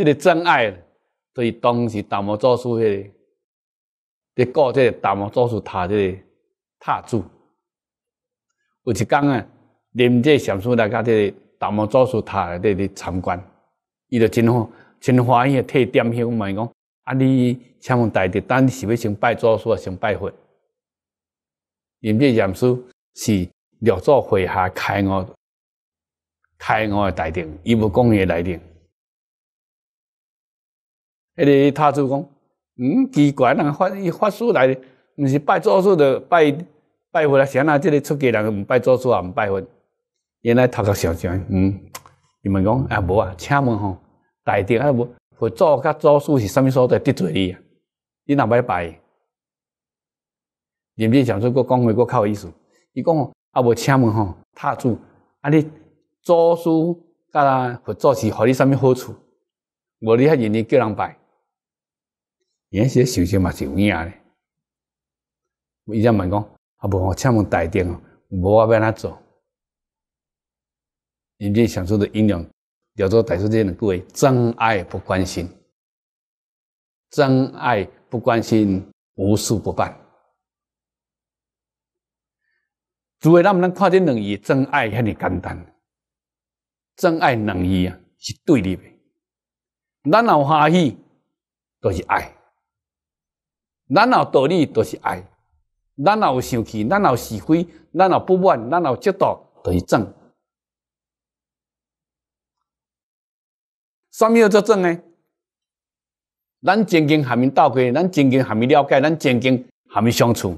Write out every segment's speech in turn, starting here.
即个真爱，对当时达摩祖师迄个，伫过即个达摩祖师塔即个塔主，有一天啊，临即禅师来甲即个达摩祖师塔内底咧参观，伊就真好，真欢喜个，替点香问讲：，啊，你请问大殿，等是要先拜祖师，还是先拜佛？临个禅师是六祖慧下开我，开我的大定，伊无讲伊大定，那个塔主讲，嗯，奇怪，人发伊法师来，毋是拜祖师的拜拜佛啦，谁那即个出家人毋拜祖师啊毋拜佛？原来他个想像，嗯，伊问讲啊无啊，请问吼，大殿啊无佛祖甲祖师是啥物所在得罪你呀？你那拜拜，连只讲出个讲话个有意思，伊讲啊无，请问吼，塔主，啊你祖师甲佛祖是互里啥物好处？无你遐人呢叫人拜？也是想想嘛是有影嘞。我以前问讲，啊伯我请问大定哦，无我要哪做？你们想说的阴阳，了做大书店的各位，真爱不关心，真爱不关心，无私不办。诸位，咱们能看见两义，真爱遐尼简单，真爱两义啊是对立的。咱老下去都是爱。咱有道理都是爱，咱有生气，咱有是非，咱有不满，咱有嫉妒，都是憎。什么叫做憎呢？咱曾经还没道过，咱曾经还没了解，咱曾经还没相处。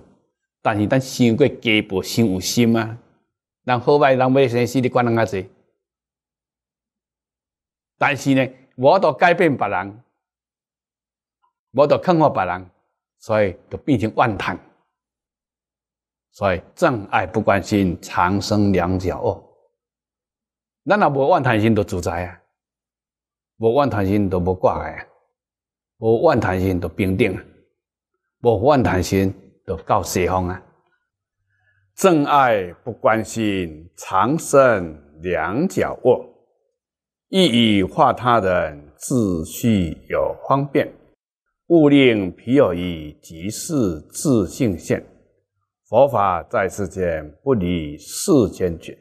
但是咱想过几步，想有心啊。人好歹，人买生死，你管人个济。但是呢，我倒改变别人，我倒看化别人。所以都变成万贪，所以正爱不关心，长生两脚卧。咱若无万贪心，都主宰啊；无万贪心，都无挂碍啊；无万贪心，都平定啊；无万贪心，都到西方啊。正爱不关心，长生两脚卧，意欲化他人，自须有方便。勿令皮有衣，即是自性现。佛法在世间，不离世间觉。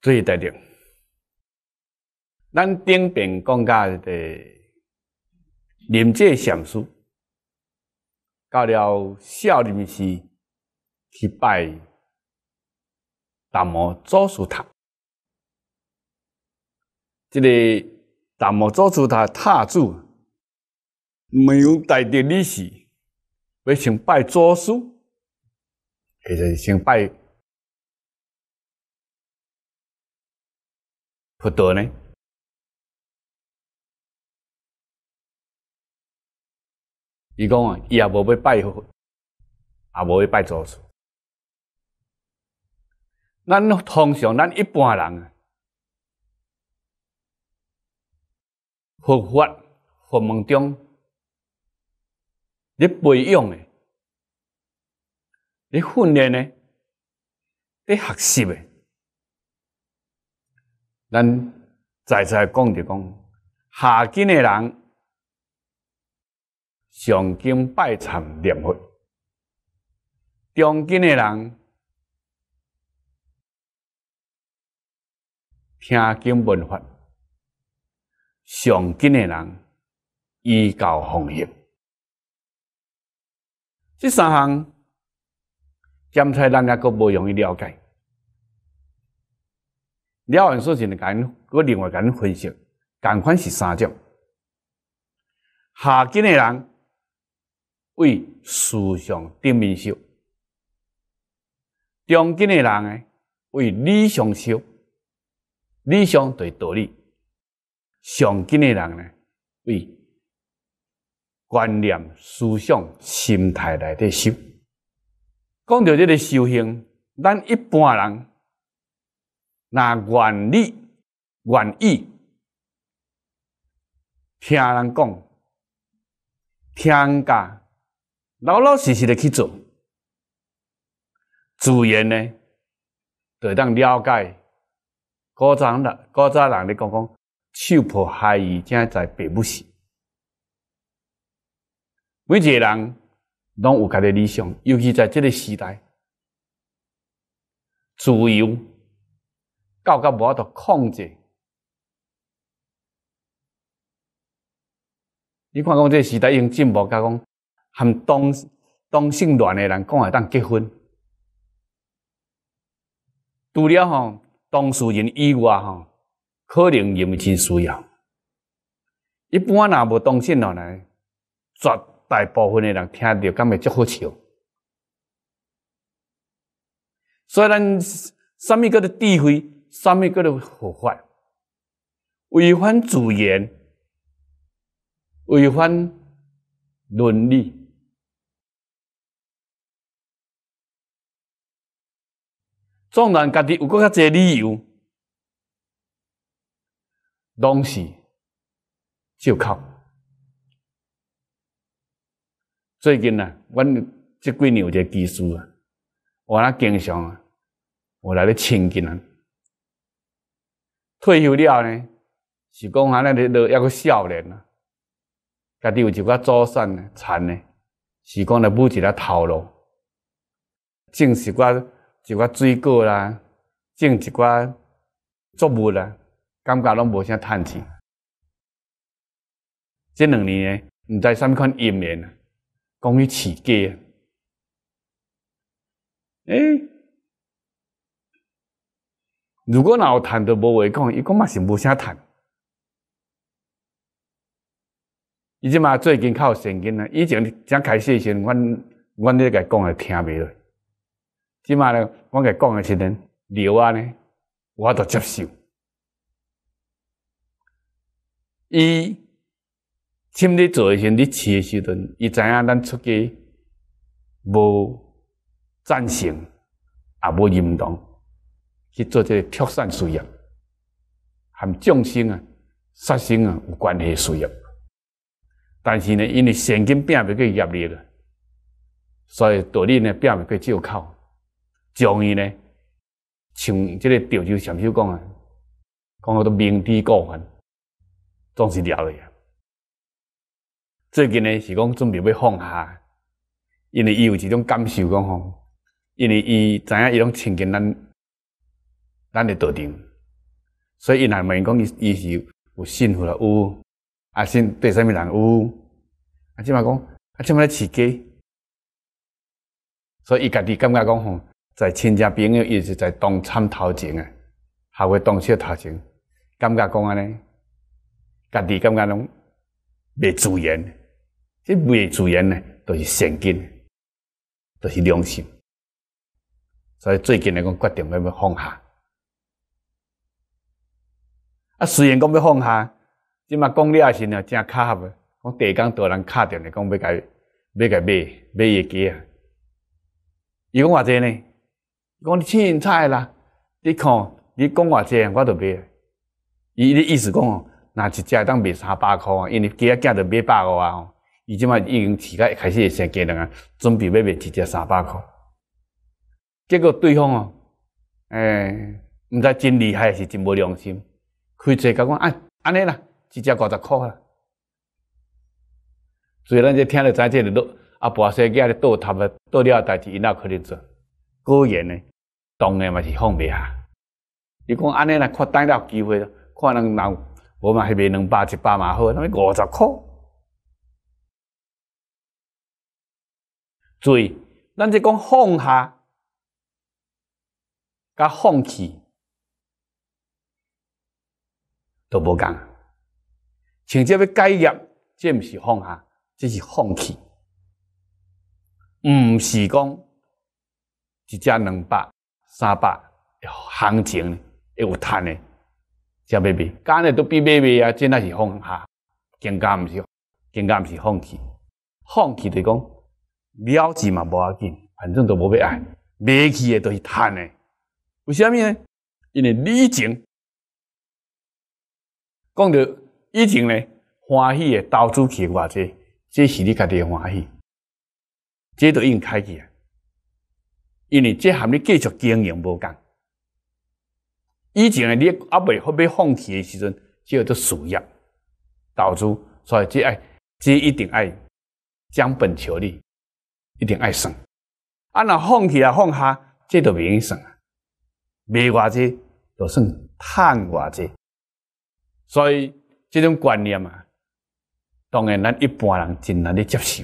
注意带定。咱顶边讲过的临界上书，到了少林寺去拜达摩祖师塔，这里。但无做出他踏足，没有带点利息，不想拜祖师，或者是想拜佛陀呢？伊讲啊，伊也无要拜，佛，也无要拜祖师。咱通常，咱一般人。佛法、佛门中，你培养的，你训练的，你学习的，咱在在讲一讲：下根的人，上根拜忏念佛；中根的人，听经闻法。上进的人，依教奉行。即三项，检才咱抑够无容易了解。了解完事情，我另外甲你分析，共款是三种。下进的人，为思想顶面修，中进的人呢，为理想修。理想对道理。上进的人呢，为观念、思想、心态来得修。讲到这个修行，咱一般人若愿意愿意听人讲，听教，老老实实的去做，自然呢会当了解。古早人，古早人咧讲讲。受迫害而才在被不死。每一个人拢有家己理想，尤其在这个时代，自由搞到无法度控制。你看，讲即个时代已经进步甲讲含同同性恋的人讲会当结婚，除了吼当事人以外吼。可能为真需要，一般若无当心了呢。绝大部分的人听着敢会足好笑。所以，咱三物哥的智慧，三物哥的佛法，违反自言，违反伦理，纵然家己有搁较侪理由。拢是借口。最近啊，阮即几年有一个技术啊，我那经常啊，我来咧亲近啊。退休了呢，是讲安尼咧都抑个少年啊，家己有一寡产呢，田呢，是讲咧母一咧头路，种一寡一寡水果啦，种一寡作物啦。感觉拢无啥趁钱。即两年呢，知啥物款阴面啊，讲去饲鸡，诶，如果若有趁，都无话讲，伊讲嘛是无啥趁。伊即嘛最近较有神经啊，以前才开始时，阵，阮阮咧个讲诶听袂落。即嘛阮甲伊讲诶是阵，聊啊呢，我都接受。伊今日做诶先，你饲诶时阵，伊知影咱出去无赞成，也无认同去做即个脱散事业，含众生啊、杀生啊有关系事业。但是呢，因为现今变袂过严厉了，所以道理呢变袂过借口，终于呢，像即个《调州禅师讲啊，讲到明知故犯。总是聊咧。最近呢是讲准备要放下，因为伊有一种感受讲吼，因为伊知影伊拢亲近咱，咱的道场，所以伊难问讲伊伊是有幸福啦，有，啊先对啥物人有，啊即码讲啊即码咧自己，所以伊家己感觉讲吼，在亲戚朋友伊是在当参头前啊，还会当小头前，感觉讲安尼。家己感觉拢未自然，即未自然呢，都是善根，都是良心。所以最近来讲，决定要要放下。啊，虽然讲要放下，即嘛讲你也是呢，正卡合。我一工多人敲定嘞，讲要该要该买买耳机啊。伊讲偌者呢？伊讲你青菜啦，你看你讲偌者，我都买。伊的意思讲。拿一只当卖三百箍啊，因为鸡仔只着卖百五啊，伊即嘛已经饲个开始会先给两啊，准备要卖一只三百箍。结果对方哦，哎，毋知真厉害是真无良心，开嘴甲讲，哎，安尼啦，一只五十箍啊。虽然在听了在这里落，阿婆说家里倒谈的倒了代志，伊那可能做，果然呢，当然嘛是放袂下，伊讲安尼啦，扩大了机会，可能闹。我嘛，去买两百、一百嘛好，那么五十块。注意，咱是讲放下，加放弃，都不讲。像接要介入，这不是放下，这是放弃。唔是讲一只两百、三百，行情会有赚的。叫买卖，干诶都比买卖啊！真诶是放下，更加毋是，更加毋是放弃。放弃就讲了，钱嘛无要紧，反正都无要爱，卖去诶都是趁诶。为虾米呢？因为以前讲到以前呢，欢喜诶投资去偌这这是你家己诶欢喜，这都应开去啊。因为这和你继续经营无共。以前诶，你阿未后放弃的时阵，叫做事业导致所以即爱即一定爱将本求利，一定爱算。啊，那放弃啊放下，即就唔用算啊，卖偌子就算赚偌子。所以这种观念啊，当然咱一般人真难咧接受。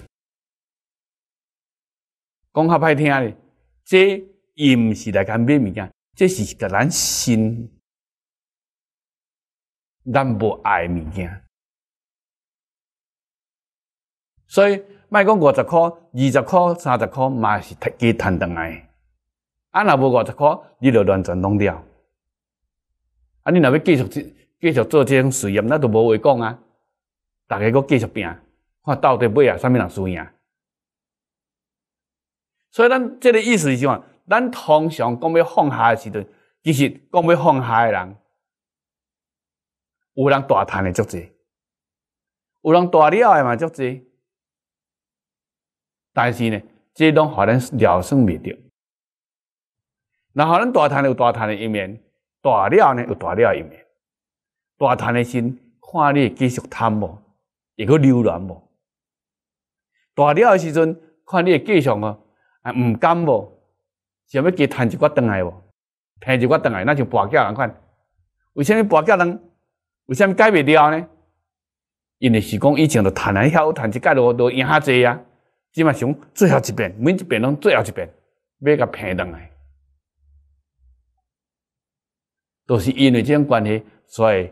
讲下歹听咧，即又唔是来干别物件。这是个咱心，咱无爱物件，所以卖讲五十块、二十块、三十块嘛是特给赚得来。啊，若无五十块，你就乱全弄掉。啊，你若要继续继续做这种实验，那都无话讲啊。大家搁继续拼，看到底尾啊，啥物人输赢。所以咱这个意思是句咱通常讲要放下诶时阵，其实讲要放下诶人，有人大贪诶足济，有人大了诶嘛足济，但是呢，这拢互咱了生未掉。然后咱大贪有大贪诶一面，大了呢有大了一面，大贪诶心看你会继续贪无，会阁流恋无；大了诶时阵看你会继续哦，啊毋甘无。想要去趁一寡，回来无？趁一寡，回来那就跋脚难看。为什么跋脚人？为什么改不了呢？因为是讲以前的谈来有趁一寡都都赢较济啊。即嘛想最后一遍，每一遍拢最后一遍，要个平回来，都是因为这种关系，所以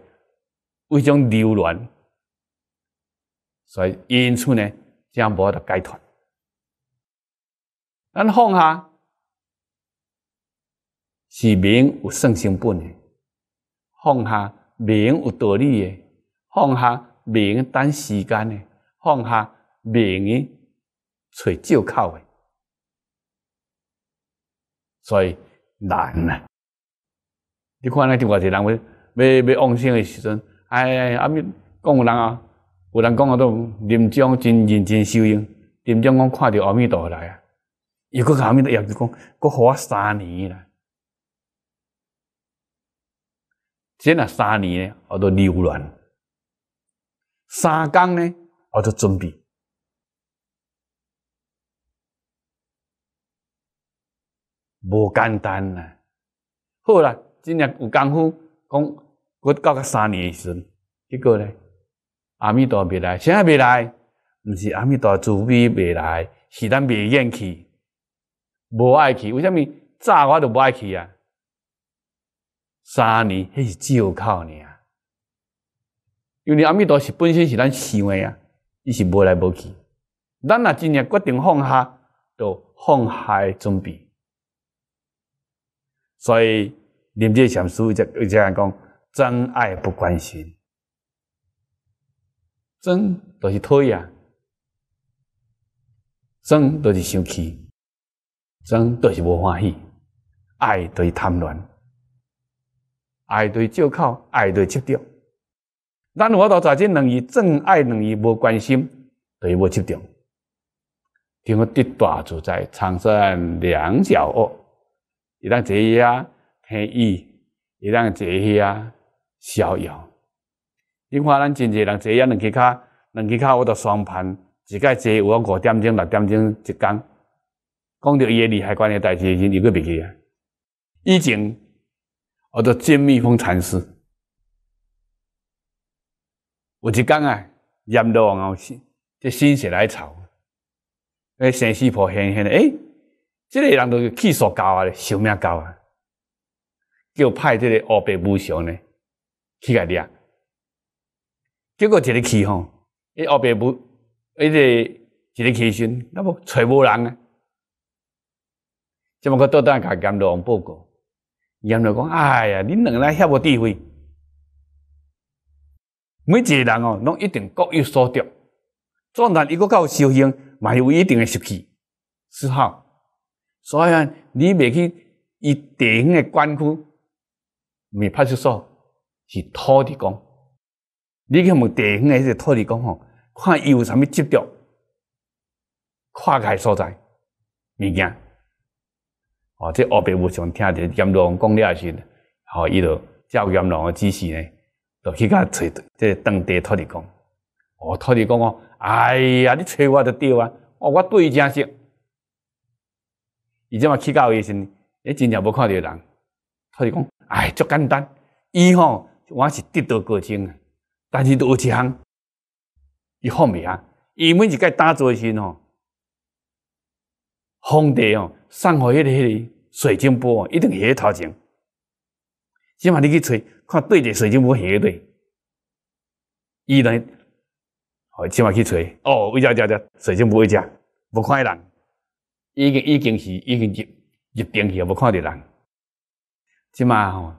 为种流乱，所以因此呢，无法得解脱。咱放下。是明有圣成本的，放下明有道理的，放下明等时间的，放下明的找借口的，所以难呐。你看那另外一人，要要往生的时阵，哎，阿弥，讲有人啊，有人讲啊，都临终真认真修行，临终讲看到阿弥陀来啊。如果阿弥陀要讲，佫活三年啦。即若三年，我都留软；三工呢，我都准备，无简单啦。好啦，真正有功夫，讲我到个三年时，结果呢，阿弥陀未来，啥未来，不是阿弥陀慈悲未来，是咱未愿去，无爱去。为什么早我都无爱去啊？三年，迄是只有尔。因为阿弥陀是本身是咱想诶啊，伊是无来无去。咱若真正决定放下，都放下准备。所以林杰禅师一只一只讲：真爱不关心，真都是讨厌，真都是生气，真都是无欢喜，爱都是贪婪。爱对借口，爱对积淀。咱如果都在这两义正爱两义无关心，就无积淀。因为得大自在产生两角恶，一旦节约天意，一旦节约逍遥。你看咱真济人节约两几卡，两几卡我都双盘，一概坐有五点钟、六点钟一工。讲到伊个利害关系代志，伊个袂记啊。以前。我都见密蜂禅师，有一天啊，阎罗王往下去，这心血来潮，哎，生死簿现现，诶，这个人都气数高啊，寿命高啊，叫派这个奥白无常呢，去甲的结果一个去吼，哎，白无，武，个一个去心，那么找无人呢，怎么倒到甲阎罗王报告？然后讲，哎呀，恁两来遐无智慧，每一个人哦，拢一定各有所得。壮男如果够修行，嘛有一定的习气，是好。所以啊，你未去伊地方的官府、民派出所是土地公。你去问地方迄个土地公哦，看伊有啥物执着，跨界所在，名啊。哦，这阿伯无常听着阎罗王讲了时，哦，伊就照阎罗王的指示呢，就去甲找。这当地土地公。哦，土地讲哦，哎呀，你找我就对啊，哦，我对伊正实。伊即嘛去到伊时，伊真正无看到人。土地讲，哎，足简单，伊吼，我是得道过僧啊，但是有一项，伊好未啊？伊们是该打坐时哦，弘地哦。上互迄个迄个水晶波一定迄个头前，即码你去找看对着水晶波下个对，一好，即码去找哦，一只一只水晶波一只，无看到人，已经已经是已经入入定去了，无看到人。即码吼，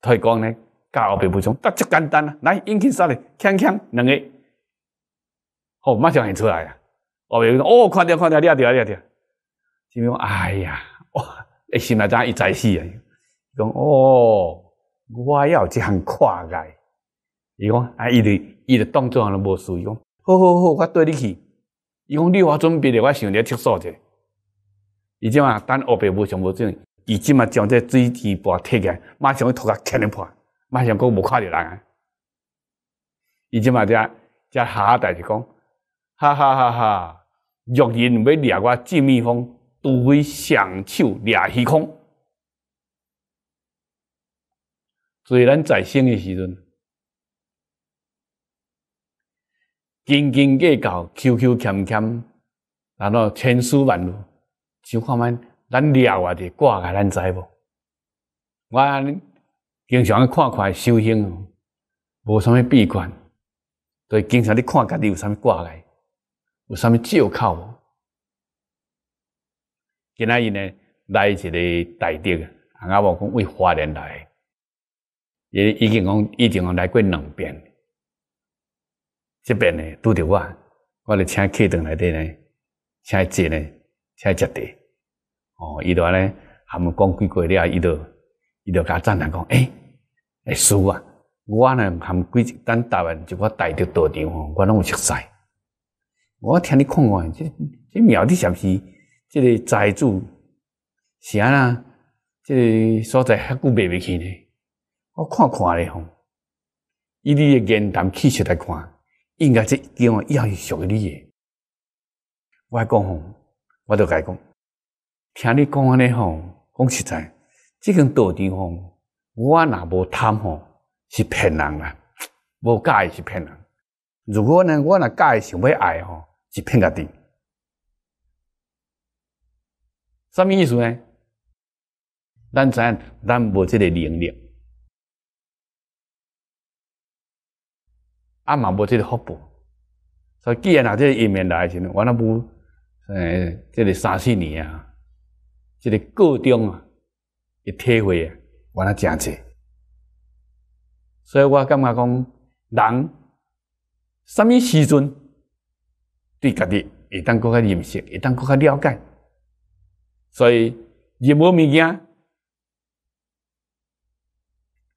退光咧教后壁补充，那足简单啊，来运起啥咧，锵锵两个，哦马上现出来啊，后伯说哦，看到看到，你着，掉啊掉。伊讲，哎呀，哇！一心内底一在死啊，伊讲哦，我有一项跨界。伊讲，啊，伊咧，伊咧，动作很无水。伊讲，好好好，我缀你去。伊讲，你有法准备咧，我想了厕所者。伊即嘛，等二白无上无前，伊即嘛将这水池板脱开，马上去涂个强力牌，马上讲无看着人。伊即嘛只只下代就讲，哈哈哈哈！若人要掠我，即蜜蜂。除非双手抓虚空。所以咱在生的时阵，斤斤计较、谦谦谦谦，然后千丝万缕，就看觅咱料啊，是挂来，咱知无？我经常去看看修行，无啥物闭关，所以经常咧看家己有啥物挂来，有啥物借口无？今仔日呢来一个大德，阿伯讲为华人来，伊已经讲已经讲来过两遍，这边呢拄着我，我咧请客登来滴呢，请坐呢，请食茶。哦，伊都咧含讲几句了，伊就伊就甲赞叹讲，诶、哎，叔啊，我呢含几等台湾就我大德道场吼，我拢有熟识。我听你讲讲，这这秒滴小事。即个财主是安那？即个所在还久卖不起呢。我看看咧吼，以你诶言谈气色来看，应该是以后是属于你诶。我讲吼，我甲伊讲，听你讲安尼吼，讲实在，即种道场吼，我若无贪吼，是骗人啦，无假意是骗人。如果呢，我若假意想要爱吼，是骗家己。什么意思呢？咱影，咱无即个能力，阿嘛无即个福报，所以既然啊，即个因缘来，就我那不，诶，即个三四年啊，即、个个中啊，诶，体会啊，我那真济。所以我感觉讲，人什么时阵对家己会当更加认识，会当更加了解。所以，任门物件，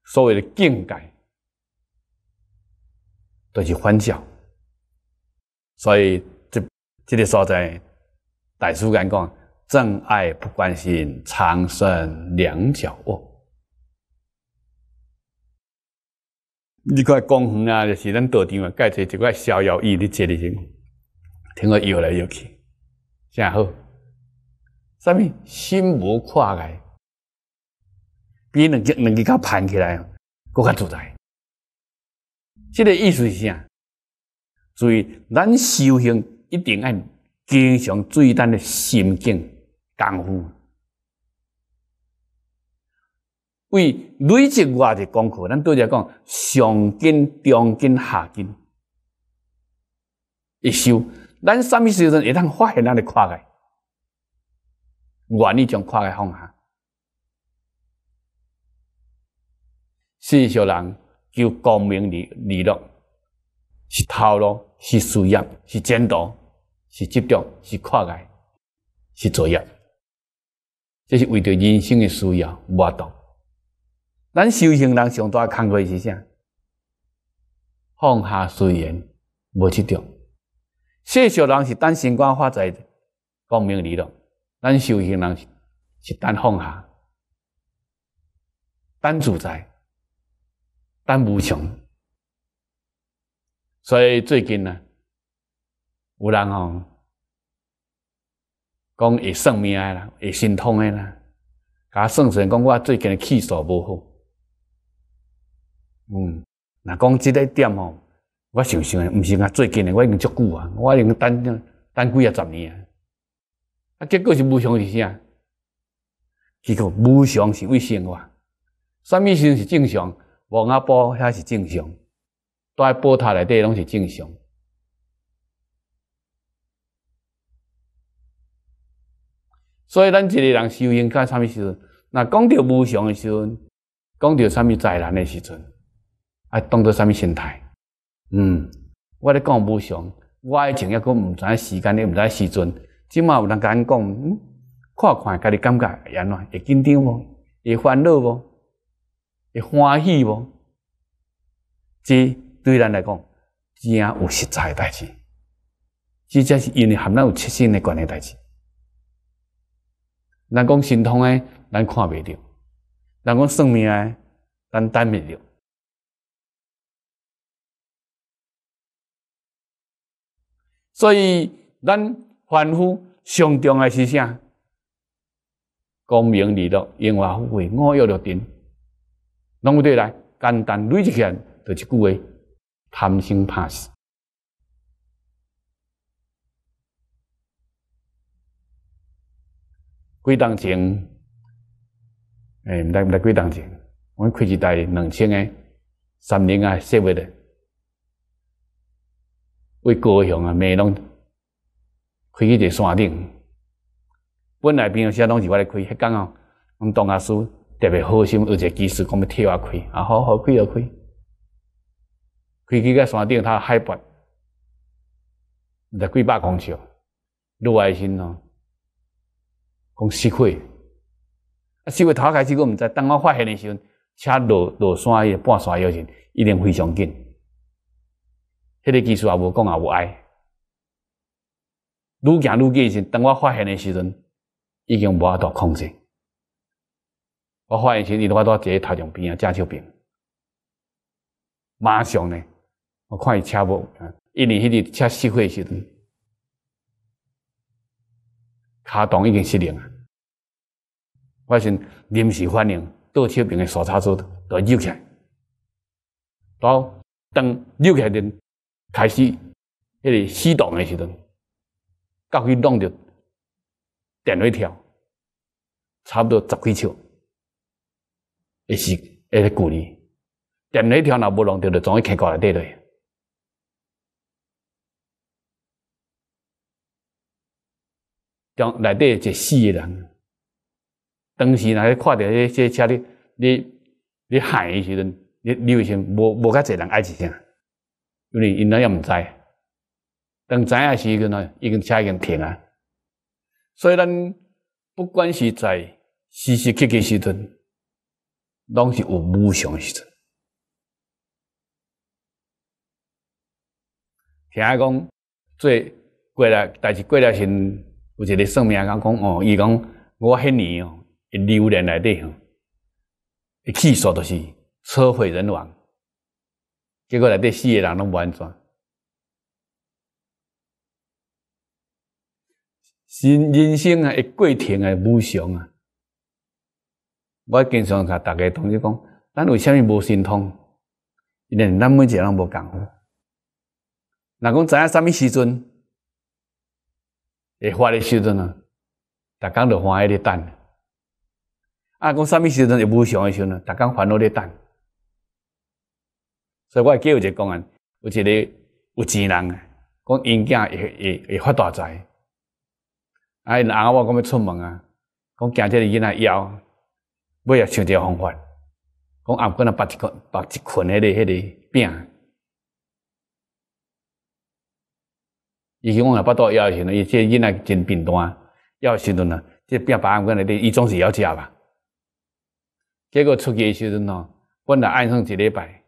所谓的境界，都是幻觉。所以，这这个所在大师人讲，真爱不关心长生两脚卧。你看公园啊，就是咱道场方，盖起一块逍遥椅，你坐里去，听我摇来摇去，真好。啥物心无跨碍，比两个两脚较盘起来，更较自在。这个意思是啥？所以咱修行一定要经常注意咱的心境功夫，为累积我的功课。咱对来讲，上根、中根、下根，一修，咱啥物时阵会通发现咱的跨越？愿意将跨界放下，世俗人求功名利利禄，是套路，是需要，是前途，是执着，是跨界，是作业，这是为着人生的需要活动。咱修行人常诶，看的是啥？放下随缘，无执着。世俗人是等心光发财功名利禄。咱修行人是单放下，单自在，单无穷。所以最近呢，有人哦讲会算命的啦，会心痛的啦，甲算算讲我最近的气数无好。嗯，若讲即个点哦，我想想毋是我最近的，我已经足久啊，我已经等等几啊十年啊。啊，结果是无常是啥？结果无常是为生哇。物时阵是正常？往下波遐是正常。在播塔内底拢是正常。所以咱一个人修行，该啥物时？那讲到无常的时，阵，讲到啥物灾难的时，阵啊，当做啥物心态？嗯，我咧讲无常，我爱情抑阁毋知时间抑毋知时阵。即马有人甲人讲，嗯，看看家己感觉会安怎，会紧张无？会烦恼无？会欢喜无？即对咱来讲，正有实在诶代志。即只是因为含咱有切身诶关系代志。人讲神通诶，咱看未着；人讲算命诶，咱等未着。所以咱。欢呼上重的是啥？功名利禄、荣华富贵、五欲六尘，拢不对来，简单捋一下，就一句话：贪生怕死。几当前，哎，唔知唔知几当前，我开一台两千诶，三菱啊，设备的，为高雄啊，美容。开去一个山顶，本来平常时啊，拢是我在开。迄天我阮同阿叔特别好心，一个技师讲要替我开，啊，好好开，好开。开去个山顶，他海拔在几百公尺，路爱心哦，讲实惠。啊，实火头开始，我毋知，当我发现的时阵，车落落山个半山腰时，一定非常紧。迄个技术也无讲也无爱。愈行愈紧时，当我发现的时阵，已经无法度控制。我发现时，因为我坐伫台帐边啊，家属边，马上呢，我看伊车无，因为迄日车熄火时阵，骹档已经失灵啊。我先临时反应，倒家边的刹车组都扭起来，到当扭起来的开始迄个启动的时阵。到去弄着电话条，差不多十几尺，也是也是距离。电话条若无弄着，就总会牵过内底底。将内底一死个人，当时若看到这这车哩，你你喊的时阵，你你为啥无无甲济人爱一声？因为因那也毋知。等知影时阵呢，已经车已经停了。所以，咱不管是在时时刻刻时阵，拢是有无常时阵。听讲，最过来，但是过来时，有一个算命讲，讲哦，伊讲我迄年哦，一六年来底哦，一气诉都是车毁人亡，结果内底四个人拢无安怎。心人生啊，会过程啊，无常啊！我经常甲大家同你讲，咱为虾米无神通？因为咱每一个人无共。若讲知影啥物时阵会发诶时阵啊，逐工就欢喜咧等。啊，讲啥物时阵会无常诶时阵呢？逐工烦恼咧等。所以我会有一个讲啊，有一个有钱人啊，讲因囝会会会发大财。啊，因阿我讲要出门啊，讲惊即个囡仔枵，尾也想一个方法。讲啊，阮啊，拔一捆，拔一捆，迄个，迄个饼。伊讲啊，肚枵诶时阵，伊个囡仔真贫惰，枵诶时阵即个饼摆啊，阮那伊总是枵食吧。结果出去诶时阵哦，本来爱上一礼拜。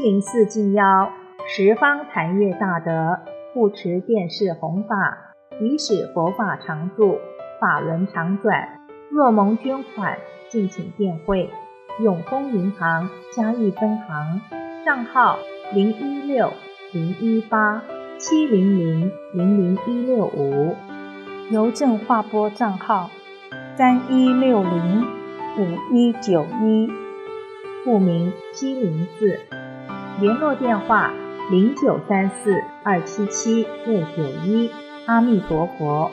七零四进幺，十方坛月大德护持电视弘法，以使佛法常住，法轮常转。若蒙捐款，敬请电汇，永丰银行嘉义分行，账号零一六零一八七零零零零一六五，邮政划拨账号三一六零五一九一，户名七零四。联络电话：零九三四二七七六九一。阿弥陀佛。